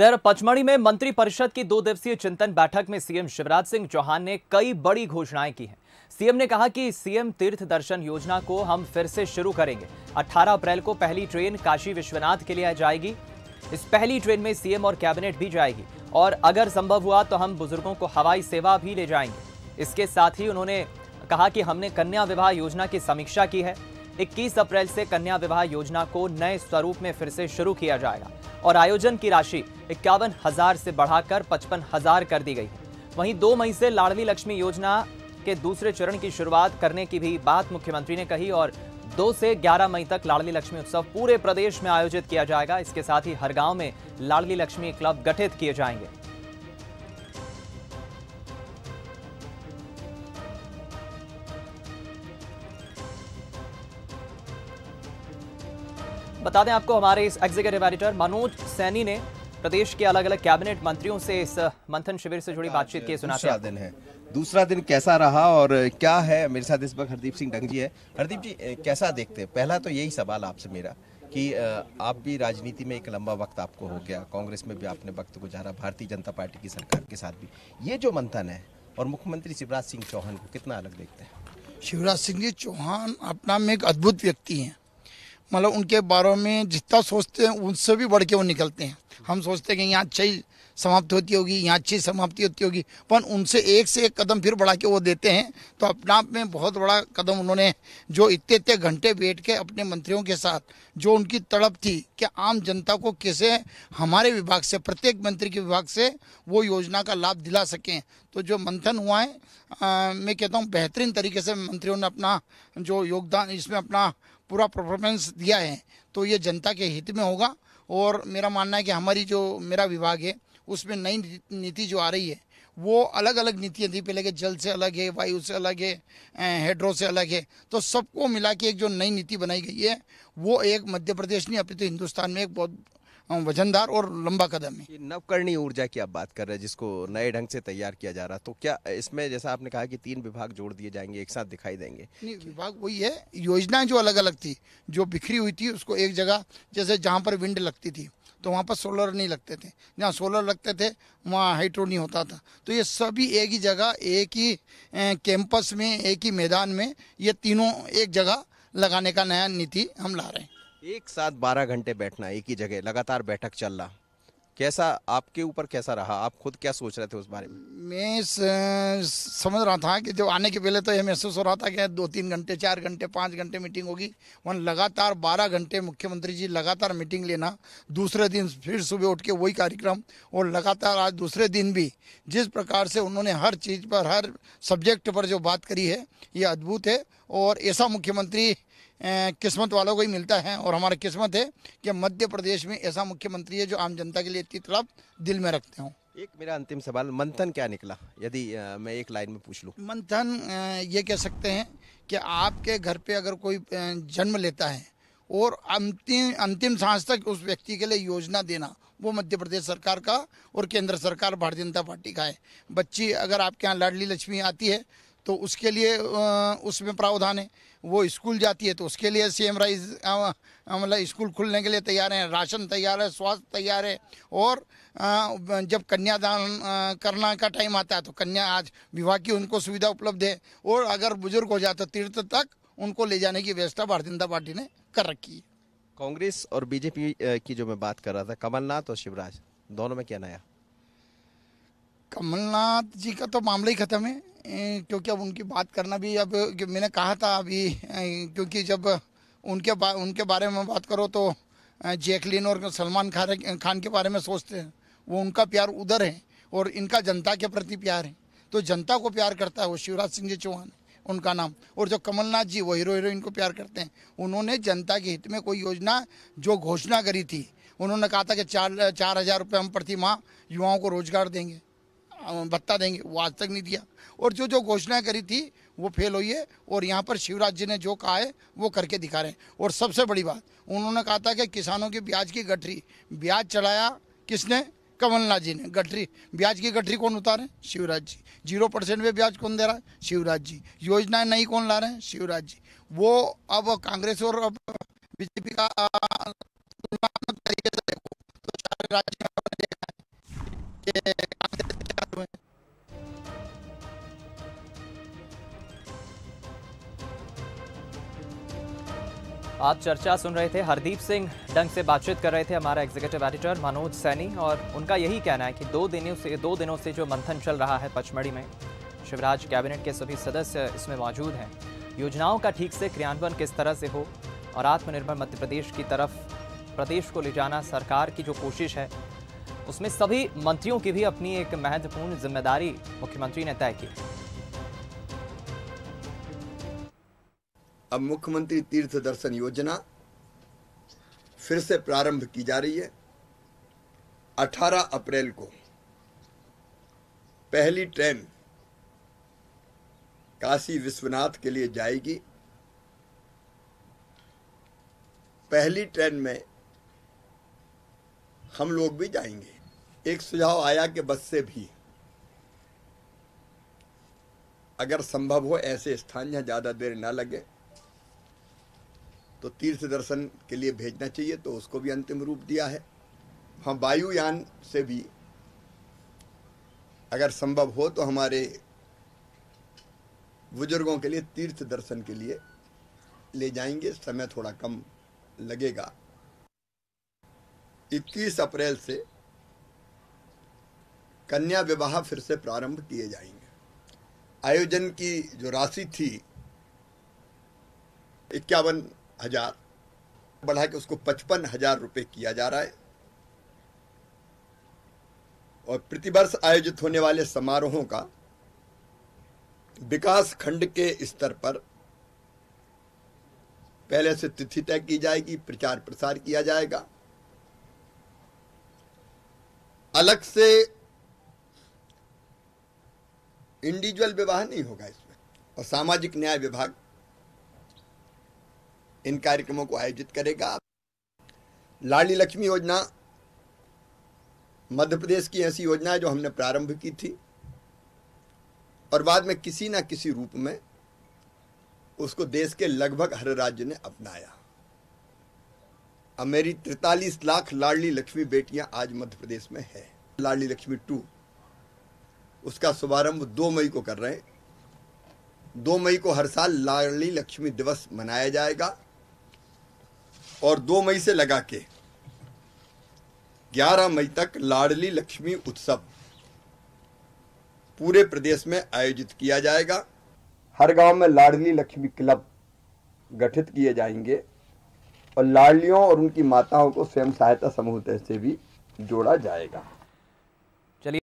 इधर पचमढ़ी में मंत्री परिषद की दो दिवसीय चिंतन बैठक में सीएम शिवराज सिंह चौहान ने कई बड़ी घोषणाएं की हैं सीएम ने कहा कि सीएम तीर्थ दर्शन योजना को हम फिर से शुरू करेंगे 18 अप्रैल को पहली ट्रेन काशी विश्वनाथ के लिए जाएगी इस पहली ट्रेन में सीएम और कैबिनेट भी जाएगी और अगर संभव हुआ तो हम बुजुर्गों को हवाई सेवा भी ले जाएंगे इसके साथ ही उन्होंने कहा कि हमने कन्या विवाह योजना की समीक्षा की है इक्कीस अप्रैल से कन्या विवाह योजना को नए स्वरूप में फिर से शुरू किया जाएगा और आयोजन की राशि इक्यावन हजार से बढ़ाकर पचपन हजार कर दी गई वहीं दो मई से लाड़ली लक्ष्मी योजना के दूसरे चरण की शुरुआत करने की भी बात मुख्यमंत्री ने कही और दो से ग्यारह मई तक लाडली लक्ष्मी उत्सव पूरे प्रदेश में आयोजित किया जाएगा इसके साथ ही हर गांव में लाडली लक्ष्मी क्लब गठित किए जाएंगे बता दें आपको हमारे इस एग्जीक्यूटिव एडिटर मनोज सैनी ने प्रदेश के अलग अलग कैबिनेट मंत्रियों से इस मंथन शिविर से जुड़ी बातचीत की सुना हैं दिन है दूसरा दिन कैसा रहा और क्या है मेरे साथ इस वक्त हरदीप सिंह डंग जी है हरदीप जी कैसा देखते हैं पहला तो यही सवाल आपसे मेरा कि आप भी राजनीति में एक लंबा वक्त आपको हो गया कांग्रेस में भी आपने वक्त गुजारा भारतीय जनता पार्टी की सरकार के साथ भी ये जो मंथन है और मुख्यमंत्री शिवराज सिंह चौहान को कितना अलग देखते हैं शिवराज सिंह जी चौहान अपना में एक अद्भुत व्यक्ति हैं मतलब उनके बारे में जितना सोचते हैं उनसे भी बढ़ के वो निकलते हैं हम सोचते हैं कि यहाँ अच्छा ही समाप्त होती होगी यहाँ अच्छी समाप्ति होती होगी पर उनसे एक से एक कदम फिर बढ़ा के वो देते हैं तो अपने आप में बहुत बड़ा कदम उन्होंने जो इतने इतने घंटे बैठ के अपने मंत्रियों के साथ जो उनकी तड़प थी कि आम जनता को कैसे हमारे विभाग से प्रत्येक मंत्री के विभाग से वो योजना का लाभ दिला सकें तो जो मंथन हुआ है आ, मैं कहता हूँ बेहतरीन तरीके से मंत्रियों ने अपना जो योगदान इसमें अपना पूरा परफॉर्मेंस दिया है तो ये जनता के हित में होगा और मेरा मानना है कि हमारी जो मेरा विभाग है उसमें नई नीति जो आ रही है वो अलग अलग नीतियाँ थी पहले के जल से अलग है वायु से अलग है हेड्रो से अलग है तो सबको मिला के एक जो नई नीति बनाई गई है वो एक मध्य प्रदेश नहीं अभी तो हिंदुस्तान में एक बहुत वजनदार और लंबा कदम है नवकरणीय ऊर्जा की आप बात कर रहे हैं जिसको नए ढंग से तैयार किया जा रहा है तो क्या इसमें जैसा आपने कहा कि तीन विभाग जोड़ दिए जाएंगे एक साथ दिखाई देंगे नहीं विभाग वही है योजनाएं जो अलग अलग थी जो बिखरी हुई थी उसको एक जगह जैसे जहाँ पर विंड लगती थी तो वहाँ पर सोलर नहीं लगते थे जहाँ सोलर लगते थे वहाँ हाइड्रो नहीं होता था तो ये सभी एक ही जगह एक ही कैंपस में एक ही मैदान में ये तीनों एक जगह लगाने का नया नीति हम ला रहे हैं एक साथ बारह घंटे बैठना एक ही जगह लगातार बैठक चल रहा कैसा आपके ऊपर कैसा रहा आप खुद क्या सोच रहे थे उस बारे में मैं समझ रहा था कि जब आने के पहले तो यह महसूस हो रहा था कि दो तीन घंटे चार घंटे पाँच घंटे मीटिंग होगी वन लगातार बारह घंटे मुख्यमंत्री जी लगातार मीटिंग लेना दूसरे दिन फिर सुबह उठ के वही कार्यक्रम और लगातार आज दूसरे दिन भी जिस प्रकार से उन्होंने हर चीज़ पर हर सब्जेक्ट पर जो बात करी है ये अद्भुत है और ऐसा मुख्यमंत्री किस्मत वालों को ही मिलता है और हमारी किस्मत है कि मध्य प्रदेश में ऐसा मुख्यमंत्री है जो आम जनता के लिए इतनी तड़प दिल में रखते हों एक मेरा अंतिम सवाल मंथन क्या निकला यदि मैं एक लाइन में पूछ लूँ मंथन ये कह सकते हैं कि आपके घर पे अगर कोई जन्म लेता है और अंतिम अंतिम सांस तक उस व्यक्ति के लिए योजना देना वो मध्य प्रदेश सरकार का और केंद्र सरकार भारतीय जनता पार्टी का है बच्ची अगर आपके यहाँ लाडली लक्ष्मी आती है तो उसके लिए उसमें प्रावधान है वो स्कूल जाती है तो उसके लिए सी एम राइज मतलब स्कूल खुलने के लिए तैयार हैं राशन तैयार है स्वास्थ्य तैयार है और जब कन्यादान करना का टाइम आता है तो कन्या आज विवाह की उनको सुविधा उपलब्ध है और अगर बुजुर्ग हो जाए तो तीर्थ तक उनको ले जाने की व्यवस्था भारतीय जनता पार्टी ने कर रखी है कांग्रेस और बीजेपी की जो मैं बात कर रहा था कमलनाथ और शिवराज दोनों में क्या नया कमलनाथ जी का तो मामला ही ख़त्म है क्योंकि अब उनकी बात करना भी अब मैंने कहा था अभी क्योंकि जब उनके बा, उनके बारे में बात करो तो जैकलिन और सलमान खान खान के बारे में सोचते हैं वो उनका प्यार उधर है और इनका जनता के प्रति प्यार है तो जनता को प्यार करता है वो शिवराज सिंह जी चौहान उनका नाम और जो कमलनाथ जी वो हीरो हीरोइन को प्यार करते हैं उन्होंने जनता के हित में कोई योजना जो घोषणा करी थी उन्होंने कहा था कि चार चार हज़ार रुपये हम प्रति माह युवाओं को रोजगार देंगे भत्ता देंगे वो आज तक नहीं दिया और जो जो घोषणा करी थी वो फेल हुई है और यहाँ पर शिवराज जी ने जो कहा है वो करके दिखा रहे हैं और सबसे बड़ी बात उन्होंने कहा था कि किसानों की ब्याज की गठरी ब्याज चढ़ाया किसने कमलनाथ जी ने गठरी ब्याज की गठरी कौन उतारे शिवराज जी जीरो परसेंट पे ब्याज कौन दे रहा है शिवराज जी योजनाएं नहीं कौन ला रहे हैं शिवराज जी वो अब कांग्रेस और बीजेपी का तरीके से देखो तो राज्य देखा है आप चर्चा सुन रहे थे हरदीप सिंह डंग से बातचीत कर रहे थे हमारा एग्जीक्यूटिव एडिटर मनोज सैनी और उनका यही कहना है कि दो दिनों से दो दिनों से जो मंथन चल रहा है पचमढ़ी में शिवराज कैबिनेट के सभी सदस्य इसमें मौजूद हैं योजनाओं का ठीक से क्रियान्वयन किस तरह से हो और आत्मनिर्भर मध्य प्रदेश की तरफ प्रदेश को ले जाना सरकार की जो कोशिश है उसमें सभी मंत्रियों की भी अपनी एक महत्वपूर्ण जिम्मेदारी मुख्यमंत्री ने तय की अब मुख्यमंत्री तीर्थ दर्शन योजना फिर से प्रारंभ की जा रही है 18 अप्रैल को पहली ट्रेन काशी विश्वनाथ के लिए जाएगी पहली ट्रेन में हम लोग भी जाएंगे एक सुझाव आया कि बस से भी अगर संभव हो ऐसे स्थान जहाँ ज़्यादा देर ना लगे तो तीर्थ दर्शन के लिए भेजना चाहिए तो उसको भी अंतिम रूप दिया है हम वायुयान से भी अगर संभव हो तो हमारे बुजुर्गों के लिए तीर्थ दर्शन के लिए ले जाएंगे समय थोड़ा कम लगेगा 21 अप्रैल से कन्या विवाह फिर से प्रारंभ किए जाएंगे आयोजन की जो राशि थी इक्यावन हजार बढ़ा के उसको पचपन हजार रुपये किया जा रहा है और प्रतिवर्ष आयोजित होने वाले समारोहों का विकास खंड के स्तर पर पहले से तिथि तय की जाएगी प्रचार प्रसार किया जाएगा अलग से इंडिविजुअल विवाह नहीं होगा इसमें और सामाजिक न्याय विभाग इन कार्यक्रमों को आयोजित करेगा लाडली लक्ष्मी योजना मध्य प्रदेश की ऐसी योजना है जो हमने प्रारंभ की थी और बाद में किसी ना किसी रूप में उसको देश के लगभग हर राज्य ने अपनाया अब मेरी तिरतालीस लाख लाडली लक्ष्मी बेटियां आज मध्य प्रदेश में है लाडली लक्ष्मी टू उसका शुभारंभ दो मई को कर रहे हैं दो मई को हर साल लाडली लक्ष्मी दिवस मनाया जाएगा और दो मई से लगा के ग्यारह मई तक लाडली लक्ष्मी उत्सव पूरे प्रदेश में आयोजित किया जाएगा हर गांव में लाडली लक्ष्मी क्लब गठित किए जाएंगे और लाडलियों और उनकी माताओं को स्वयं सहायता समूह से भी जोड़ा जाएगा